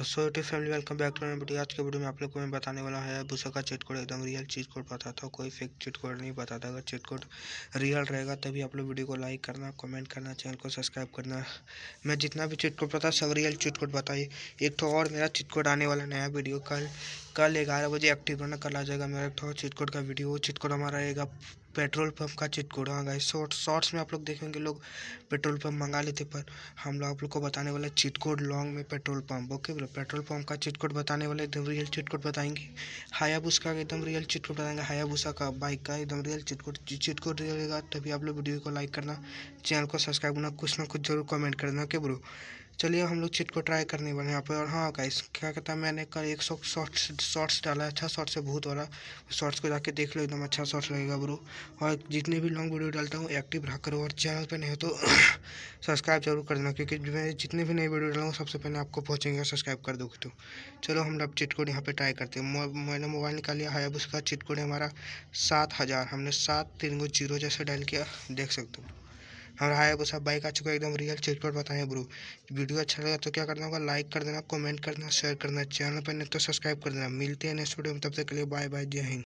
तो so YouTube family welcome back to video आज के वीडियो में आप लोग को मैं बताने वाला है भूसा का चिट कोड एकदम रियल चीट कोड बताता हूँ कोई फेक चिट कोड नहीं बताता अगर चिट कोड रियल रहेगा तभी आप लोग वीडियो को लाइक करना कमेंट करना चैनल को सब्सक्राइब करना मैं जितना भी चिट कोड पता सब रियल चिट कोड बताइए एक तो और मेरा चिट कोड आने वाला नया वीडियो कल कल ग्यारह बजे एक्टिव रहना कल आ जाएगा मेरा एक तो चिट कोड का वीडियो चिट कोड हमारा रहेगा पेट्रोल पंप का चिटकोड़ा आ गया शॉर्ट शॉर्ट्स में आप लोग देखेंगे लोग पेट्रोल पंप मंगा लेते पर हम लोग आप लोग को बताने वाला चिट लॉन्ग में पेट्रोल पंप ओके बोलो पेट्रोल पंप का चितकोट बताने वाला एकदम रियल चिट बताएंगे हायाबूस का एकदम रियल चिटकोट बताएंगे हायाबूसा का बाइक का एकदम रियल चिट कोड रहेगा तभी आप लोग वीडियो को लाइक करना चैनल को सब्सक्राइब करना कुछ ना कुछ जरूर कमेंट करना ओके ब्रो चलिए हम लोग चिट को ट्राई करने वाले यहाँ पर और हाँ गाइस क्या कहता है मैंने कल एक सौ शॉर्ट्स शॉर्ट्स डाला अच्छा शॉर्ट्स है बहुत वाला शॉर्ट्स को जाके देख लो एकदम अच्छा शॉर्ट्स लगेगा ब्रो और जितने भी लॉन्ग वीडियो डालता हूँ एक्टिव रहा करो और चैनल पर नहीं हो तो सब्सक्राइब जरूर कर देना क्योंकि मैं जितने भी नई वीडियो डालूँ सबसे पहले आपको पहुँचेंगे सब्सक्राइब कर दोगे तो चलो हम लोग चिट कोड यहाँ पर ट्राई करते हैं मैंने मोबाइल निकाल लिया है उसका चिट कोड हमारा सात हज़ार हमने सात तीन जीरो जैसे डायल किया देख सकते हो हमारा सब बाइक आ चुका है एकदम रियल चिटपट बताएं ब्रो वीडियो अच्छा लगा तो क्या करना होगा लाइक कर देना कमेंट करना शेयर करना चैनल पर नहीं तो सब्सक्राइब कर देना मिलते हैं नेक्स्ट वीडियो में तब तक के लिए बाय बाय जय हिंद